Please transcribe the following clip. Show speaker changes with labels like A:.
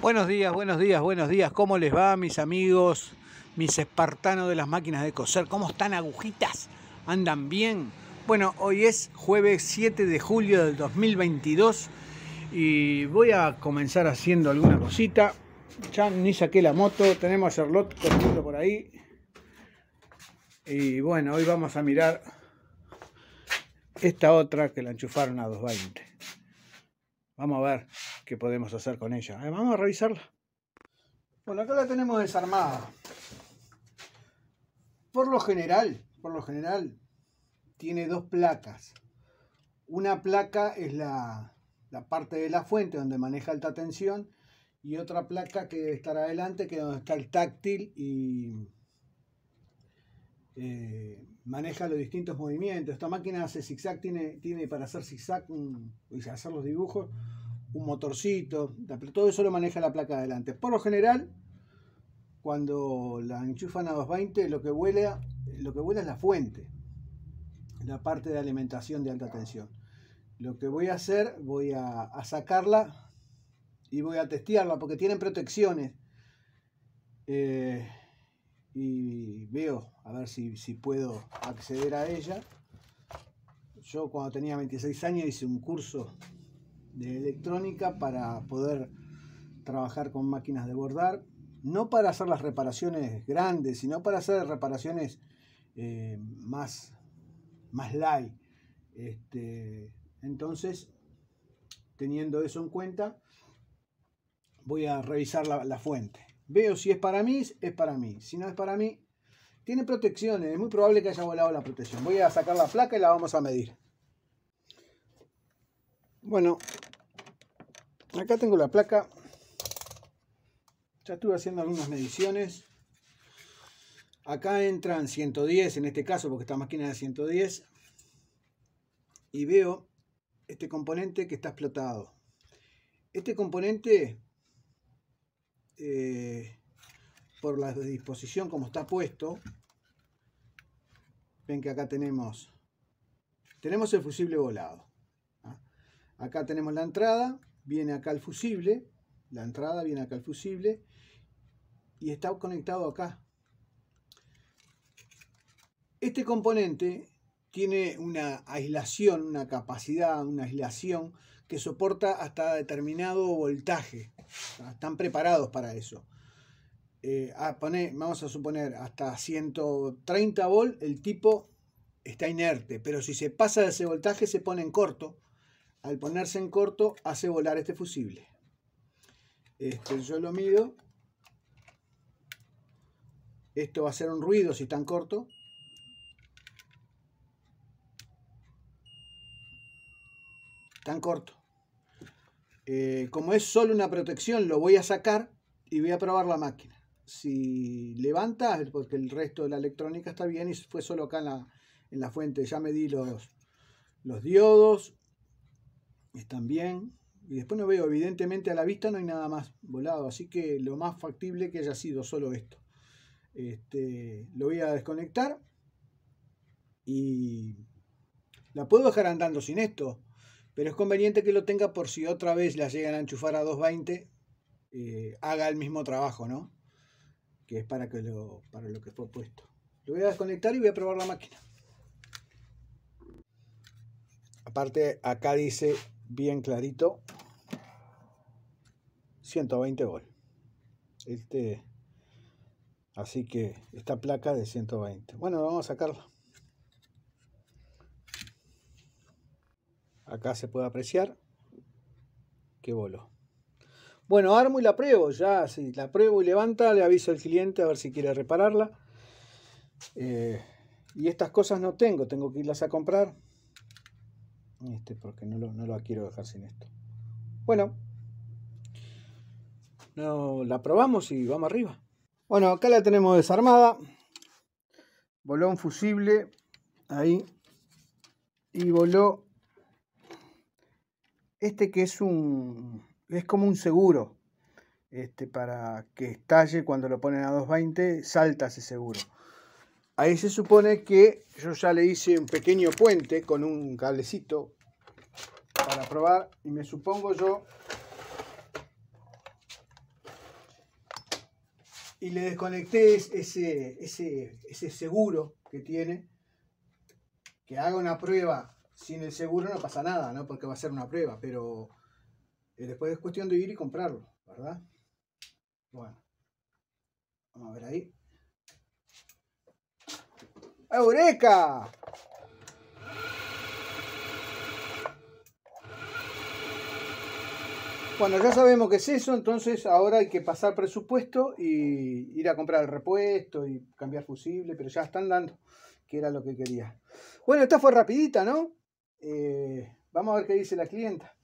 A: Buenos días, buenos días, buenos días. ¿Cómo les va, mis amigos, mis espartanos de las máquinas de coser? ¿Cómo están agujitas? ¿Andan bien? Bueno, hoy es jueves 7 de julio del 2022 y voy a comenzar haciendo alguna cosita. Ya ni saqué la moto, tenemos a Charlotte corriendo por ahí. Y bueno, hoy vamos a mirar esta otra que la enchufaron a 220. Vamos a ver qué podemos hacer con ella. ¿eh? vamos a revisarla. Bueno, acá la tenemos desarmada. Por lo general, por lo general, tiene dos placas. Una placa es la, la parte de la fuente donde maneja alta tensión y otra placa que debe estar adelante que es donde está el táctil y eh, maneja los distintos movimientos. Esta máquina hace zigzag, tiene, tiene para hacer zigzag y hacer los dibujos, un motorcito, todo eso lo maneja la placa de adelante. Por lo general, cuando la enchufan a 220, lo que vuela, lo que vuela es la fuente, la parte de alimentación de alta tensión. Lo que voy a hacer, voy a, sacarla y voy a testearla porque tienen protecciones. Eh, y veo a ver si, puedo acceder a ella. Yo cuando tenía 26 años hice un curso de electrónica para poder trabajar con máquinas de bordar, no para hacer las reparaciones grandes, sino para hacer reparaciones eh, más, más light. Este, entonces, teniendo eso en cuenta, voy a revisar la fuente. Veo si es para mí, es para mí. Si no es para mí, tiene protecciones. Es muy probable que haya volado la protección. Voy a sacar la placa y la vamos a medir. Bueno, acá tengo la placa. Ya estuve haciendo algunas mediciones. Acá entran 110 en este caso, porque esta máquina es de 110. Y veo este componente que está explotado. Este componente por la disposición como está puesto, ven que acá tenemos, tenemos el fusible volado. ¿ah? Acá tenemos la entrada, viene acá el fusible, la entrada viene acá el fusible y está conectado acá. Este componente tiene una aislación, una capacidad, una aislación que soporta hasta determinado voltaje. ¿ah? Están preparados para eso. Eh, a ah, poner, vamos a suponer, hasta 130 volt, el tipo está inerte, pero si se pasa de ese voltaje se pone en corto. Al ponerse en corto hace volar este fusible. Este, yo lo mido. Esto va a hacer un ruido si está en corto. Tan corto. Eh, como es solo una protección, lo voy a sacar y voy a probar la máquina si levanta, porque el resto de la electrónica está bien y fue solo acá en la, fuente. Ya medí los, los diodos, están bien. Y después no veo, evidentemente a la vista no hay nada más volado, así que lo más factible que haya sido solo esto. Este, lo voy a desconectar y la puedo dejar andando sin esto, pero es conveniente que lo tenga por si otra vez la llegan a enchufar a 220, eh, haga el mismo trabajo, ¿no? que es para, que lo, para lo que fue puesto. Lo voy a desconectar y voy a probar la máquina. Aparte, acá dice bien clarito 120 volt. Este, así que esta placa de 120. Bueno, vamos a sacarla. Acá se puede apreciar Qué voló. Bueno, armo y la pruebo, ya, si la pruebo y levanta, le aviso al cliente a ver si quiere repararla. Eh, y estas cosas no tengo, tengo que irlas a comprar. Este, porque no lo, quiero dejar sin esto. Bueno, no, la probamos y vamos arriba. Bueno, acá la tenemos desarmada. Voló un fusible ahí. Y voló este que es un es como un seguro. Este, para que estalle cuando lo ponen a 220, salta ese seguro. Ahí se supone que yo ya le hice un pequeño puente con un cablecito para probar y me supongo yo y le desconecté ese, ese, ese seguro que tiene que haga una prueba sin el seguro no pasa nada, ¿no? Porque va a ser una prueba, pero y eh, después es cuestión de ir y comprarlo, ¿verdad? Bueno, vamos a ver ahí. ¡Eureka! Bueno, ya sabemos que es eso, entonces ahora hay que pasar presupuesto y ir a comprar el repuesto y cambiar fusible, pero ya están dando, que era lo que quería. Bueno, esta fue rapidita, ¿no? Eh, vamos a ver qué dice la clienta.